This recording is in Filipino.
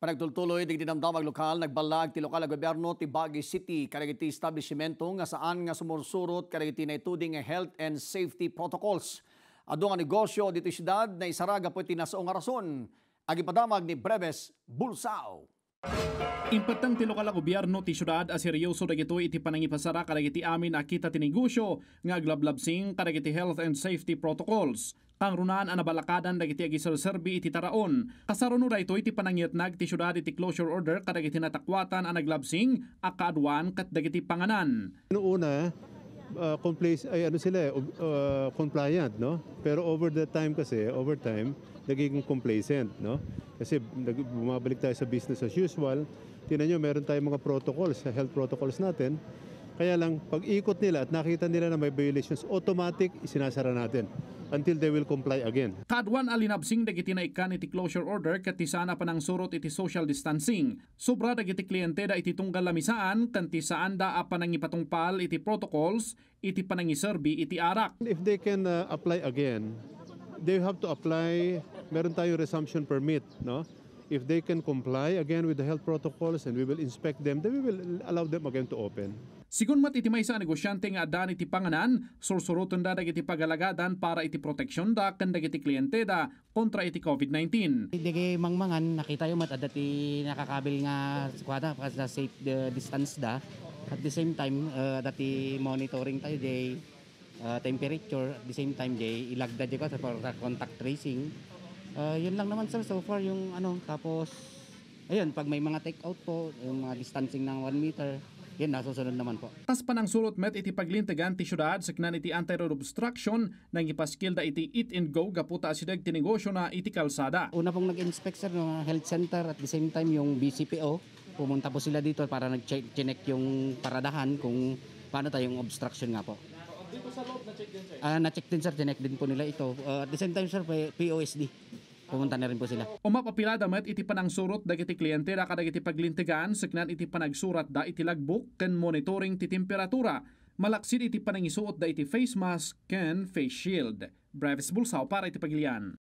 Panagtultuloy ng dinamdamag lokal, nagbalag ti lokal gobyerno ti Baguio City kanagiti establishmento nga saan nga sumursurot kanagiti na ituding health and safety protocols. Ado nga negosyo dito siyudad na isaraga po ti nga rason. Agipadamag ni Breves Bulsao. Impatang ti lokal gobyerno ti syudad a seryoso dagito iti panangipasara kadagiti amin akita ti negosyo nga aglablabsing kadagiti health and safety protocols pangrunaan ang nabalakadan dagiti agisal serbi iti taraon. Kasaruno da ito iti panangyatnag ti syudad iti closure order kadagiti natakwatan ang naglabsing akaadwan kat dagiti panganan. Noona, uh, ah, complace, ay ano sila uh, compliant no pero over the time kasi over time nagiging complacent no kasi bumabalik tayo sa business as usual tinan nyo meron tayong mga protocols health protocols natin kaya lang pag ikot nila at nakita nila na may violations automatic isinasara natin until they will comply again. Kadwan alinabsing dagiti na ikan iti closure order kati sana panang surot iti social distancing. Sobra dagiti kliyente da iti tunggal lamisaan kanti saan da pa apanang ipatungpal iti protocols iti panangiserbi iti arak. If they can uh, apply again, they have to apply, meron tayo resumption permit, no? If they can comply again with the health protocols and we will inspect them, then we will allow them again to open. Sigun mat iti maysa sa negosyante nga adan iti panganan, sursuruton da dagiti pagalagadan para iti protection da ken dagiti kliyente da kontra iti COVID-19. Dagiti mangmangan nakita yo mat adati nakakabil nga kwada ah, para safe the eh, distance da. At the same time, uh, eh, dati monitoring tayo day uh, ah, temperature at the same time day ilagda jud ko contact tracing Uh, yun lang naman sir, so far yung ano, tapos, ayun, pag may mga take out po, yung mga distancing ng 1 meter, yan, nasusunod naman po. Tas pa ng sulot met iti paglintagan ti syudad sa kanan iti anti-road obstruction nang ipaskil da iti eat and go gaputa asidag ti negosyo na iti kalsada. Una pong nag-inspect sir ng health center at the same time yung BCPO. Pumunta po sila dito para nag-check yung paradahan kung paano tayong obstruction nga po. Dito sa loob, na-check din sir? Uh, na-check din sir, chinek din po nila ito. Uh, at the same time sir, POSD pumunta na rin po sila. Umapapila damat iti panangsurot dagiti kliyente da kadagiti paglintigan saknan iti panagsurat da iti lagbok ken monitoring ti temperatura. Malaksid iti panangisuot da iti face mask ken face shield. Brevis Bulsaw para iti pagilian.